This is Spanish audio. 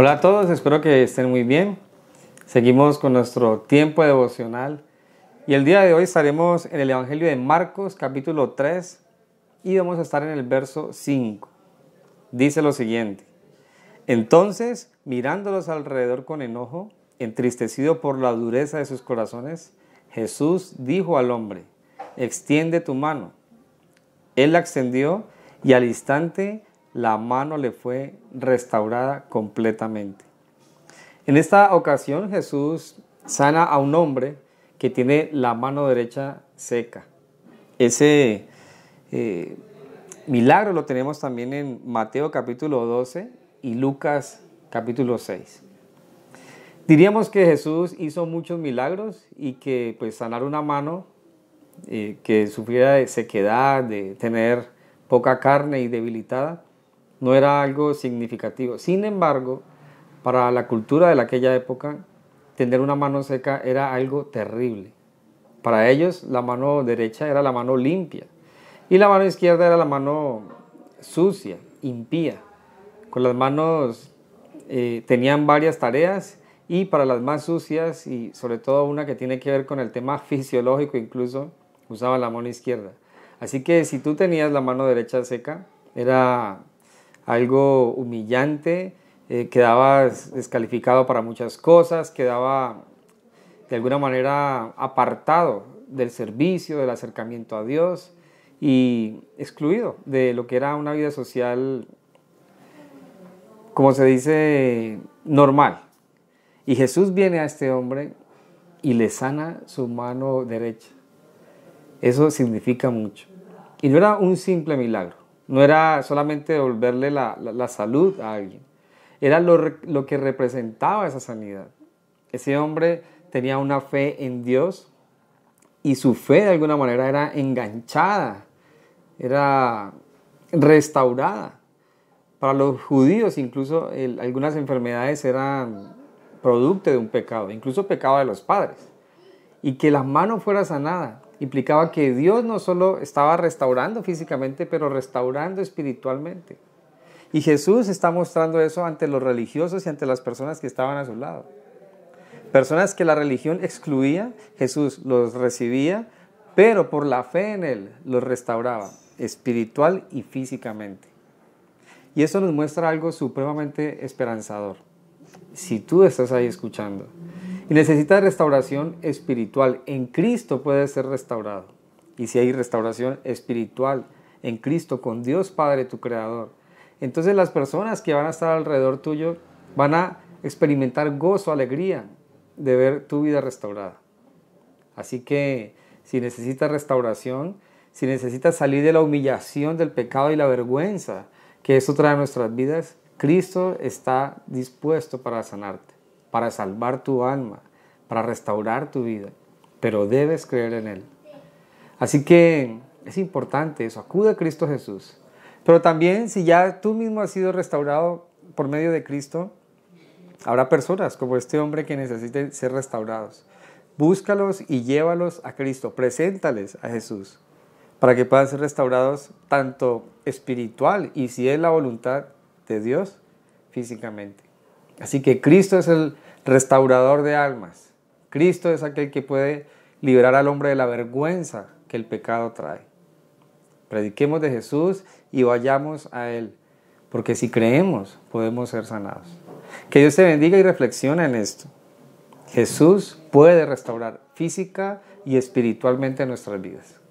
Hola a todos, espero que estén muy bien. Seguimos con nuestro tiempo devocional y el día de hoy estaremos en el Evangelio de Marcos capítulo 3 y vamos a estar en el verso 5. Dice lo siguiente. Entonces, mirándolos alrededor con enojo, entristecido por la dureza de sus corazones, Jesús dijo al hombre, extiende tu mano. Él la extendió y al instante la mano le fue restaurada completamente. En esta ocasión Jesús sana a un hombre que tiene la mano derecha seca. Ese eh, milagro lo tenemos también en Mateo capítulo 12 y Lucas capítulo 6. Diríamos que Jesús hizo muchos milagros y que pues sanar una mano eh, que sufriera de sequedad, de tener poca carne y debilitada, no era algo significativo. Sin embargo, para la cultura de aquella época, tener una mano seca era algo terrible. Para ellos la mano derecha era la mano limpia y la mano izquierda era la mano sucia, impía. Con las manos eh, tenían varias tareas y para las más sucias y sobre todo una que tiene que ver con el tema fisiológico incluso, usaban la mano izquierda. Así que si tú tenías la mano derecha seca, era algo humillante, eh, quedaba descalificado para muchas cosas, quedaba de alguna manera apartado del servicio, del acercamiento a Dios y excluido de lo que era una vida social, como se dice, normal. Y Jesús viene a este hombre y le sana su mano derecha. Eso significa mucho. Y no era un simple milagro, no era solamente devolverle la, salud a alguien, era lo, que representaba esa sanidad. Ese hombre tenía una fe en Dios y su fe de alguna manera era enganchada, era restaurada. Para los judíos incluso algunas enfermedades eran producto de un pecado, incluso pecado de los padres y que la mano fuera sanada. Implicaba que Dios no solo estaba restaurando físicamente, pero restaurando espiritualmente. Y Jesús está mostrando eso ante los religiosos y ante las personas que estaban a su lado. Personas que la religión excluía, Jesús los recibía, pero por la fe en Él los restauraba, espiritual y físicamente. Y eso nos muestra algo supremamente esperanzador. Si tú estás ahí escuchando y necesita restauración espiritual. En Cristo puede ser restaurado. Y si hay restauración espiritual en Cristo, con Dios Padre, tu Creador, entonces las personas que van a estar alrededor tuyo van a experimentar gozo, alegría de ver tu vida restaurada. Así que si necesitas restauración, si necesitas salir de la humillación, del pecado y la vergüenza que eso trae a nuestras vidas, Cristo está dispuesto para sanarte para salvar tu alma, para restaurar tu vida, pero debes creer en Él. Así que es importante eso, acude a Cristo Jesús. Pero también si ya tú mismo has sido restaurado por medio de Cristo, habrá personas como este hombre que necesiten ser restaurados. Búscalos y llévalos a Cristo, preséntales a Jesús para que puedan ser restaurados tanto espiritual y si es la voluntad de Dios, físicamente. Así que Cristo es el restaurador de almas. Cristo es aquel que puede liberar al hombre de la vergüenza que el pecado trae. Prediquemos de Jesús y vayamos a Él, porque si creemos podemos ser sanados. Que Dios te bendiga y reflexiona en esto. Jesús puede restaurar física y espiritualmente nuestras vidas.